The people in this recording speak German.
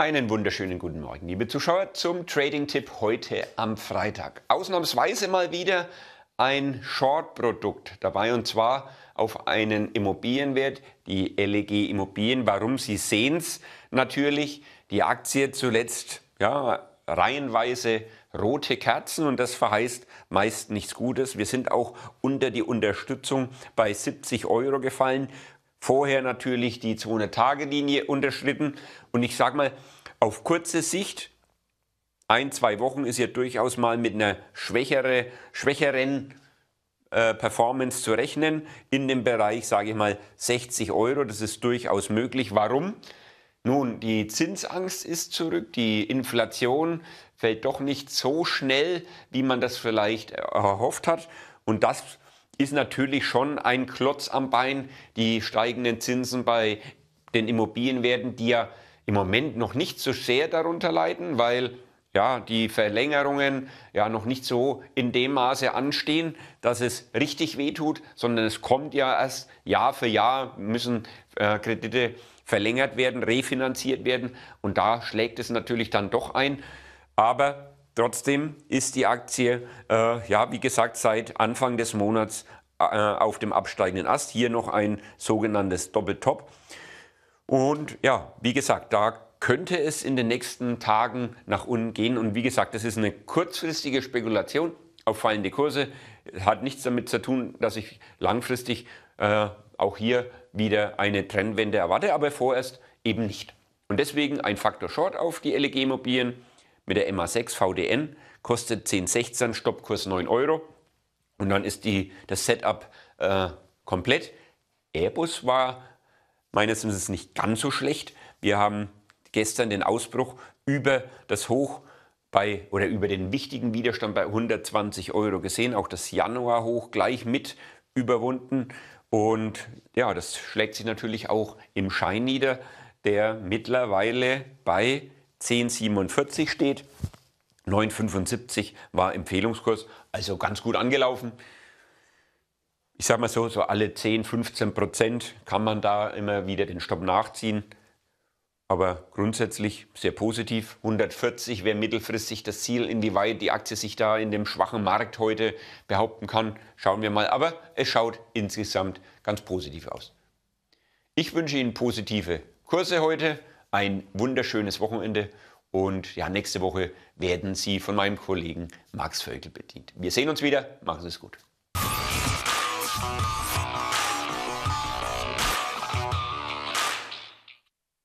Einen wunderschönen guten Morgen, liebe Zuschauer, zum Trading-Tipp heute am Freitag. Ausnahmsweise mal wieder ein Short-Produkt dabei und zwar auf einen Immobilienwert, die LEG Immobilien. Warum? Sie sehen es natürlich, die Aktie zuletzt ja, reihenweise rote Kerzen und das verheißt meist nichts Gutes. Wir sind auch unter die Unterstützung bei 70 Euro gefallen vorher natürlich die 200-Tage-Linie unterschritten. Und ich sage mal, auf kurze Sicht, ein, zwei Wochen ist ja durchaus mal mit einer schwächere, schwächeren äh, Performance zu rechnen. In dem Bereich, sage ich mal, 60 Euro, das ist durchaus möglich. Warum? Nun, die Zinsangst ist zurück, die Inflation fällt doch nicht so schnell, wie man das vielleicht erhofft hat. Und das ist natürlich schon ein Klotz am Bein. Die steigenden Zinsen bei den Immobilienwerten, die ja im Moment noch nicht so sehr darunter leiden, weil ja, die Verlängerungen ja noch nicht so in dem Maße anstehen, dass es richtig wehtut, sondern es kommt ja erst Jahr für Jahr müssen äh, Kredite verlängert werden, refinanziert werden und da schlägt es natürlich dann doch ein. Aber Trotzdem ist die Aktie, äh, ja, wie gesagt, seit Anfang des Monats äh, auf dem absteigenden Ast. Hier noch ein sogenanntes Doppeltop. Und ja, wie gesagt, da könnte es in den nächsten Tagen nach unten gehen. Und wie gesagt, das ist eine kurzfristige Spekulation auf fallende Kurse. Hat nichts damit zu tun, dass ich langfristig äh, auch hier wieder eine Trendwende erwarte, aber vorerst eben nicht. Und deswegen ein Faktor Short auf die LEG-Immobilien mit der MA6 VDN, kostet 10,16, Stoppkurs 9 Euro. Und dann ist die, das Setup äh, komplett. Airbus war meines Wissens nicht ganz so schlecht. Wir haben gestern den Ausbruch über das Hoch bei oder über den wichtigen Widerstand bei 120 Euro gesehen. Auch das Januarhoch gleich mit überwunden. Und ja, das schlägt sich natürlich auch im Schein nieder, der mittlerweile bei 10,47 steht. 9,75 war Empfehlungskurs, also ganz gut angelaufen. Ich sage mal so, so alle 10, 15 Prozent kann man da immer wieder den Stopp nachziehen. Aber grundsätzlich sehr positiv. 140 wäre mittelfristig das Ziel, inwieweit die Aktie sich da in dem schwachen Markt heute behaupten kann. Schauen wir mal. Aber es schaut insgesamt ganz positiv aus. Ich wünsche Ihnen positive Kurse heute ein wunderschönes Wochenende und ja, nächste Woche werden Sie von meinem Kollegen Max Vögel bedient. Wir sehen uns wieder, machen Sie es gut.